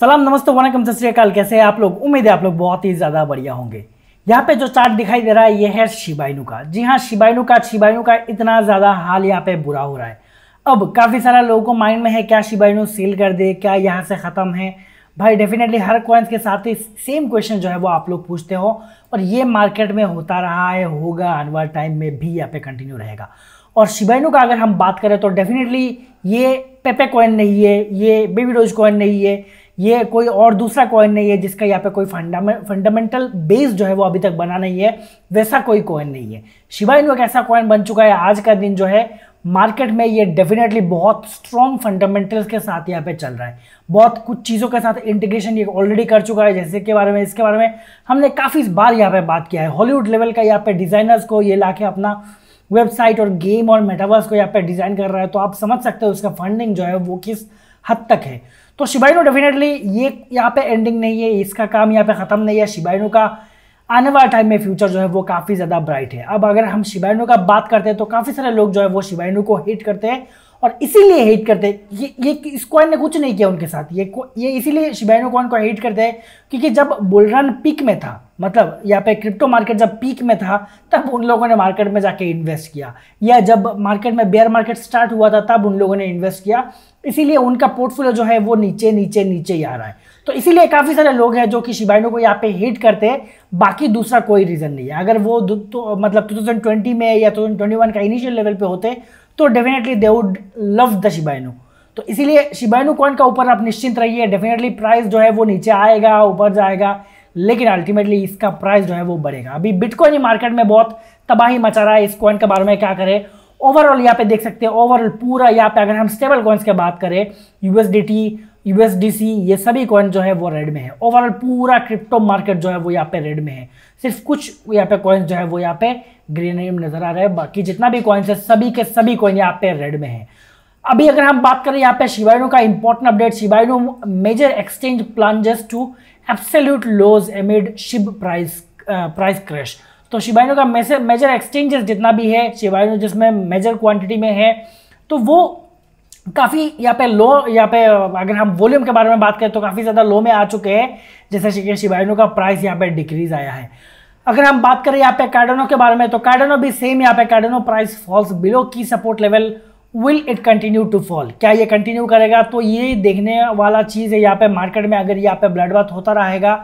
सलाम नमस्ते वनकम सत श्रीकाल कैसे हैं आप लोग उम्मीद है आप लोग बहुत ही ज़्यादा बढ़िया होंगे यहाँ पे जो चार्ट दिखाई दे रहा है ये है शिबाइनू का जी हाँ शिबाइनू का शिबाइनू का इतना ज़्यादा हाल यहाँ पे बुरा हो रहा है अब काफ़ी सारा लोगों को माइंड में है क्या शिबाइनू सील कर दे क्या यहाँ से ख़त्म है भाई डेफिनेटली हर क्वेंस के साथ ही सेम क्वेश्चन जो है वो आप लोग पूछते हो और ये मार्केट में होता रहा है होगा आने वाले टाइम में भी यहाँ पे कंटिन्यू रहेगा और शिबाइनू का अगर हम बात करें तो डेफिनेटली ये पेपे कॉइन नहीं है ये बेबी डोज कॉइन नहीं है ये कोई और दूसरा कॉइन नहीं है जिसका यहाँ पे कोई फंडामें फंडामेंटल बेस जो है वो अभी तक बना नहीं है वैसा कोई कॉइन नहीं है शिवा एक ऐसा कॉइन बन चुका है आज का दिन जो है मार्केट में ये डेफिनेटली बहुत स्ट्रॉन्ग फंडामेंटल्स के साथ यहाँ पे चल रहा है बहुत कुछ चीज़ों के साथ इंटीग्रेशन ये ऑलरेडी कर चुका है जैसे के बारे में इसके बारे में हमने काफ़ी बार यहाँ पे बात किया है हॉलीवुड लेवल का यहाँ पे डिज़ाइनर्स को ये ला अपना वेबसाइट और गेम और मेटावर्स को यहाँ पे डिज़ाइन कर रहा है तो आप समझ सकते हो उसका फंडिंग जो है वो किस हद तक है तो शिबाइनो डेफिनेटली ये यहाँ पे एंडिंग नहीं है इसका काम यहाँ पे ख़त्म नहीं है शिबाइनो का आने वाला टाइम में फ्यूचर जो है वो काफ़ी ज़्यादा ब्राइट है अब अगर हम शिबाइनो का बात करते हैं तो काफ़ी सारे लोग जो है वो शिबाइनो को हिट करते हैं और इसीलिए हेट करते ये ये स्क्वाड ने कुछ नहीं किया उनके साथ ये ये इसीलिए शिबैनो कॉन को हेट करते हैं क्योंकि जब बुलरन पीक में था मतलब यहाँ पे क्रिप्टो मार्केट जब पीक में था तब उन लोगों ने मार्केट में जाके इन्वेस्ट किया या जब मार्केट में बेयर मार्केट स्टार्ट हुआ था तब उन लोगों ने इन्वेस्ट किया इसीलिए उनका पोर्टफोलियो जो है वो नीचे नीचे नीचे ही आ रहा है तो इसीलिए काफ़ी सारे लोग हैं जो कि शिबाइनो को यहाँ पे हेट करते हैं बाकी दूसरा कोई रीज़न नहीं है अगर वो तो मतलब 2020 में या 2021 का इनिशियल लेवल पे होते तो definitely they would love the Shiba Inu तो इसीलिए शिबाइनू कॉइन का ऊपर आप निश्चिंत रहिए डेफिनेटली प्राइस जो है वो नीचे आएगा ऊपर जाएगा लेकिन अल्टीमेटली इसका प्राइस जो है वो बढ़ेगा अभी बिटकॉइन ही मार्केट में बहुत तबाही मचा रहा है इस कॉइन के बारे में क्या करें ओवरऑल यहाँ पे देख सकते हैं ओवरऑल पूरा यहाँ पे अगर हम स्टेबल कॉइन्स की बात करें यूएसडीटी यूएसडीसी ये सभी कॉइन जो है वो रेड में है ओवरऑल पूरा क्रिप्टो मार्केट जो है वो यहाँ पे रेड में है सिर्फ कुछ यहाँ पे कॉइन्स जो है वो यहाँ पे ग्रीन में नजर आ रहा है बाकी जितना भी कॉइन्स है सभी के सभी कॉइन यहाँ पे रेड में है अभी अगर हम बात करें यहाँ पे शिबाइनो का important update Shiba Inu major exchange plan just to absolute lows amid SHIB price price crash तो शिवायनो का मेजर एक्सचेंजेस जितना भी है शिबाइनो जिसमें मेजर क्वांटिटी में है तो वो काफ़ी यहाँ पे लो यहाँ पे अगर हम वॉल्यूम के बारे में बात करें तो काफ़ी ज़्यादा लो में आ चुके हैं जैसे के शिवाइनो का प्राइस यहाँ पे डिक्रीज आया है अगर हम बात करें यहाँ पे कार्डनो के बारे में तो कार्डनो भी सेम यहाँ पे कार्डनो प्राइस फॉल्स बिलो की support level will it continue to fall क्या ये कंटिन्यू करेगा तो ये देखने वाला चीज़ है यहाँ पे मार्केट में अगर यहाँ पे ब्लड बात होता रहेगा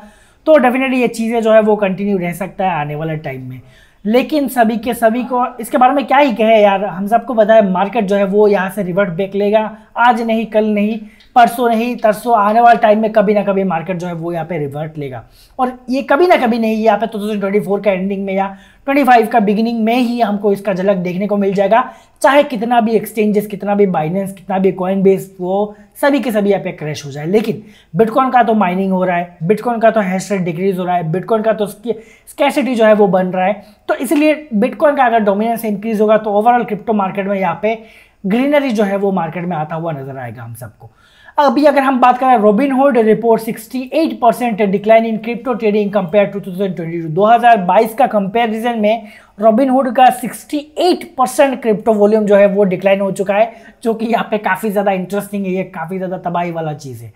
तो डेफिनेटली ये चीज़ें जो है वो कंटिन्यू रह सकता है आने वाले टाइम में लेकिन सभी के सभी को इसके बारे में क्या ही कहे यार हम सबको बताया मार्केट जो है वो यहाँ से रिवर्ट बेक लेगा आज नहीं कल नहीं परसों नहीं तरसों आने वाले टाइम में कभी ना कभी मार्केट जो है वो यहाँ पे रिवर्ट लेगा और ये कभी ना कभी नहीं यहाँ पे टू थाउजेंड ट्वेंटी फोर का एंडिंग में या ट्वेंटी फाइव का बिगिनिंग में ही हमको इसका झलक देखने को मिल जाएगा चाहे कितना भी एक्सचेंजेस कितना भी बाइनेंस कितना भी कॉइन बेस वो सभी के सभी यहाँ पे क्रैश हो जाए लेकिन बिटकॉइन का तो माइनिंग हो रहा है बिटकॉइन का तो हैश रेट डिक्रीज हो रहा है बिटकॉइन का तो स्कैसिटी जो है वो बन रहा है तो इसलिए बिटकॉइन का अगर डोमिनेंस इंक्रीज होगा तो ओवरऑल क्रिप्टो मार्केट में यहाँ पे ग्रीनरी जो है वो मार्केट में आता हुआ नजर आएगा हम सबको अभी अगर हम बात करें Robinhood report 68 percent decline in crypto trading compare to 2022 2022 का कंपैरिजन में रॉबिन हुड का 68 परसेंट क्रिप्टो वॉल्यूम जो है वो डिक्लाइन हो चुका है जो कि यहाँ पे काफ़ी ज़्यादा इंटरेस्टिंग है ये काफ़ी ज़्यादा तबाही वाला चीज़ है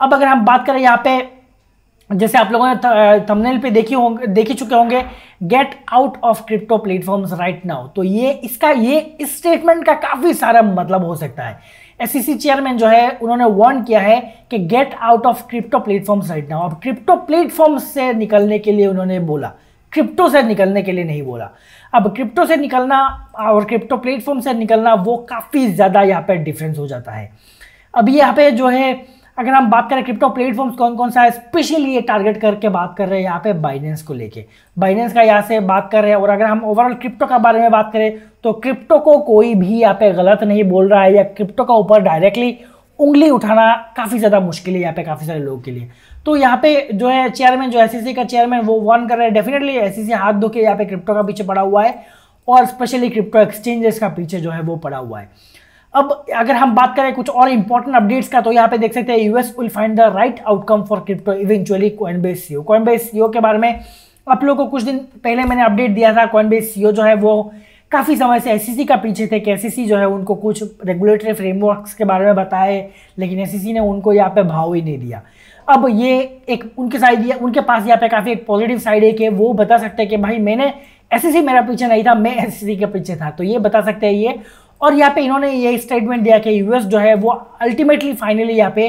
अब अगर हम बात करें यहाँ पे जैसे आप लोगों ने थंबनेल पे देखी होंगे देखी चुके होंगे get out of crypto platforms right now तो ये इसका ये इस स्टेटमेंट का काफ़ी सारा मतलब हो सकता है एससीसी चेयरमैन e जो है उन्होंने वार्न किया है कि get out of crypto platforms right now अब क्रिप्टो प्लेटफॉर्म्स से निकलने के लिए उन्होंने बोला क्रिप्टो से निकलने के लिए नहीं बोला अब क्रिप्टो से निकलना और क्रिप्टो प्लेटफॉर्म से निकलना वो काफ़ी ज़्यादा यहाँ पर डिफरेंस हो जाता है अब यहाँ पे जो है अगर हम बात करें क्रिप्टो प्लेटफॉर्म्स कौन कौन सा है स्पेशली ये टारगेट करके बात कर रहे हैं यहाँ पे बाइनेंस को लेके बाइनेंस का यहाँ से बात कर रहे हैं और अगर हम ओवरऑल क्रिप्टो का बारे में बात करें तो क्रिप्टो को कोई भी यहाँ पे गलत नहीं बोल रहा है या क्रिप्टो का ऊपर डायरेक्टली उंगली उठाना काफ़ी ज़्यादा मुश्किल है यहाँ पे काफ़ी सारे लोगों के लिए तो यहाँ पे जो है चेयरमैन जो एस e का चेयरमैन वो वन कर रहे हैं डेफिनेटली एस e हाथ धो के यहाँ पे क्रिप्टो का पीछे पड़ा हुआ है और स्पेशली क्रिप्टो एक्सचेंजेस का पीछे जो है वो पड़ा हुआ है अब अगर हम बात करें कुछ और इंपॉर्टेंट अपडेट्स का तो यहाँ पे देख सकते हैं US will find the right outcome for crypto eventually बेस सीओ बेस सीओ के बारे में आप लोगों को कुछ दिन पहले मैंने अपडेट दिया था बेस सीओ e जो है वो काफ़ी समय से एस e का पीछे थे कि एस e जो है उनको कुछ रेगुलेटरी फ्रेमवर्क्स के बारे में बताए लेकिन एस e ने उनको यहाँ पे भाव ही नहीं दिया अब ये एक उनके साइड उनके पास यहाँ पे काफ़ी एक पॉजिटिव साइड है कि वो बता सकते हैं कि भाई मैंने एस मेरा पीछे नहीं था मैं एस के पीछे था तो ये बता सकते हैं ये और यहाँ पे इन्होंने ये स्टेटमेंट दिया कि यूएस जो है वो अल्टीमेटली फाइनली यहाँ पे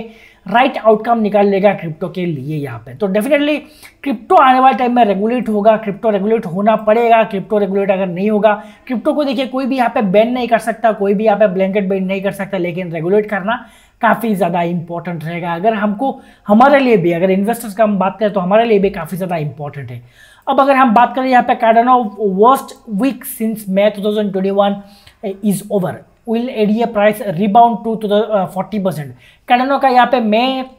राइट आउटकम निकाल लेगा क्रिप्टो के लिए यहाँ पे तो डेफिनेटली क्रिप्टो आने वाले टाइम में रेगुलेट होगा क्रिप्टो रेगुलेट होना पड़ेगा क्रिप्टो रेगुलेट अगर नहीं होगा क्रिप्टो को देखिए कोई भी यहाँ पे बैन नहीं कर सकता कोई भी यहाँ पे ब्लैंकेट बैन नहीं कर सकता लेकिन रेगुलेट करना काफ़ी ज़्यादा इंपॉर्टेंट रहेगा अगर हमको हमारे लिए भी अगर इन्वेस्टर्स का हम बात करें तो हमारे लिए भी काफ़ी ज़्यादा इंपॉर्टेंट है अब अगर हम बात करें यहाँ पे of worst week since May 2021 is over will ADA price rebound to to the forty percent Cardano का यहाँ पे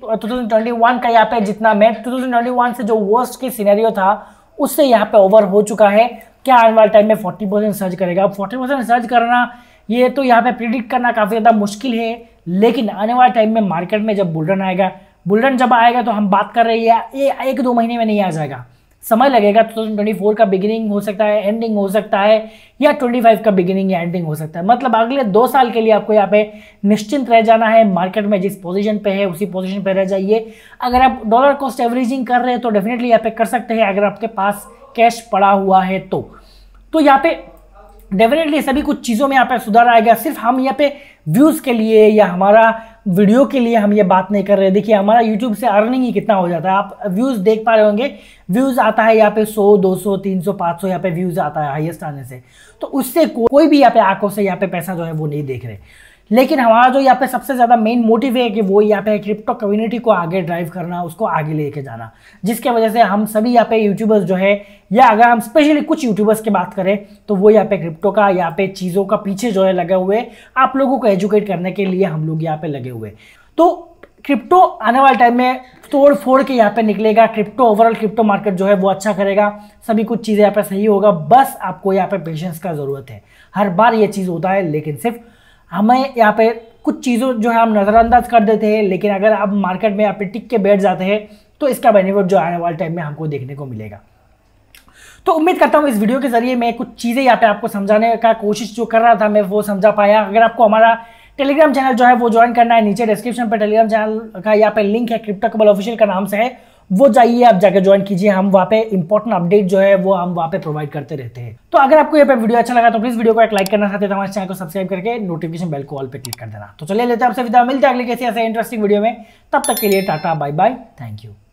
टू थाउजेंड ट्वेंटी वन का यहाँ पे जितना टू थाउजेंड ट्वेंटी वन से जो वर्स्ट की सीनरियो था उससे यहाँ पे ओवर हो चुका है क्या आने वाले टाइम में फोर्टी परसेंट सर्ज करेगा अब फोर्टी परसेंट सर्ज करना ये तो यहाँ पे प्रिडिक्ट करना काफ़ी ज़्यादा मुश्किल है लेकिन आने वाले टाइम में मार्केट में जब बुलडन आएगा बुलडन जब आएगा तो हम बात कर रहे हैं ये एक दो महीने में नहीं आ जाएगा समय लगेगा 2024 तो का बिगिनिंग हो सकता है एंडिंग हो सकता है या 25 का बिगिनिंग या एंडिंग हो सकता है मतलब अगले दो साल के लिए आपको यहाँ पे निश्चिंत रह जाना है मार्केट में जिस पोजीशन पे है उसी पोजीशन पे रह जाइए अगर आप डॉलर कॉस्ट एवरेजिंग कर रहे हैं तो डेफिनेटली यहाँ पे कर सकते हैं अगर आपके पास कैश पड़ा हुआ है तो, तो यहाँ पे डेफिनेटली सभी कुछ चीज़ों में यहाँ पे सुधार आएगा सिर्फ हम यहाँ पे व्यूज़ के लिए या हमारा वीडियो के लिए हम ये बात नहीं कर रहे देखिए हमारा यूट्यूब से अर्निंग ही कितना हो जाता है आप व्यूज़ देख पा रहे होंगे व्यूज़ आता है यहाँ पे 100 200 300 500 यहाँ पे व्यूज़ आता है हाईएस्ट आने से तो उससे को, कोई भी यहाँ पे आंखों से यहाँ पे पैसा जो है वो नहीं देख रहे लेकिन हमारा जो यहाँ पे सबसे ज़्यादा मेन मोटिव है कि वो यहाँ पे क्रिप्टो कम्युनिटी को आगे ड्राइव करना उसको आगे लेके जाना जिसके वजह से हम सभी यहाँ पे यूट्यूबर्स जो है या अगर हम स्पेशली कुछ यूट्यूबर्स की बात करें तो वो यहाँ पे क्रिप्टो का यहाँ पे चीज़ों का पीछे जो है लगे हुए आप लोगों को एजुकेट करने के लिए हम लोग यहाँ पे लगे हुए तो क्रिप्टो आने वाले टाइम में तोड़ फोड़ के यहाँ पे निकलेगा क्रिप्टो ओवरऑल क्रिप्टो मार्केट जो है वो अच्छा करेगा सभी कुछ चीज़ें यहाँ पे सही होगा बस आपको यहाँ पे पेशेंस का ज़रूरत है हर बार ये चीज़ होता है लेकिन सिर्फ हमें यहाँ पे कुछ चीज़ों जो है हम नज़रअंदाज कर देते हैं लेकिन अगर आप मार्केट में यहाँ पे टिक के बैठ जाते हैं तो इसका बेनिफिट जो आने वाले टाइम में हमको देखने को मिलेगा तो उम्मीद करता हूँ इस वीडियो के जरिए मैं कुछ चीज़ें यहाँ पे आपको समझाने का कोशिश जो कर रहा था मैं वो समझा पाया अगर आपको हमारा टेलीग्राम चैनल जो है वो ज्वाइन करना है नीचे डिस्क्रिप्शन पर टेलीग्राम चैनल का यहाँ पे लिंक है क्रिप्टो कबल ऑफिशियल का नाम से है वो जाइए आप जाकर ज्वाइन कीजिए हम वहाँ पे इंपॉर्टेंट अपडेट जो है वो हम वहाँ पे प्रोवाइड करते रहते हैं तो अगर आपको ये वीडियो अच्छा लगा तो प्लीज वीडियो को एक लाइक करना चाहते तो हमारे चैनल को सब्सक्राइब करके नोटिफिकेशन बेल को ऑल पे क्लिक कर देना तो चलिए लेते हैं आपसे विदा मिलते हैं अगले कैसे ऐसे इंटरेस्टिंग वीडियो में तब तक के लिए tata bye bye thank you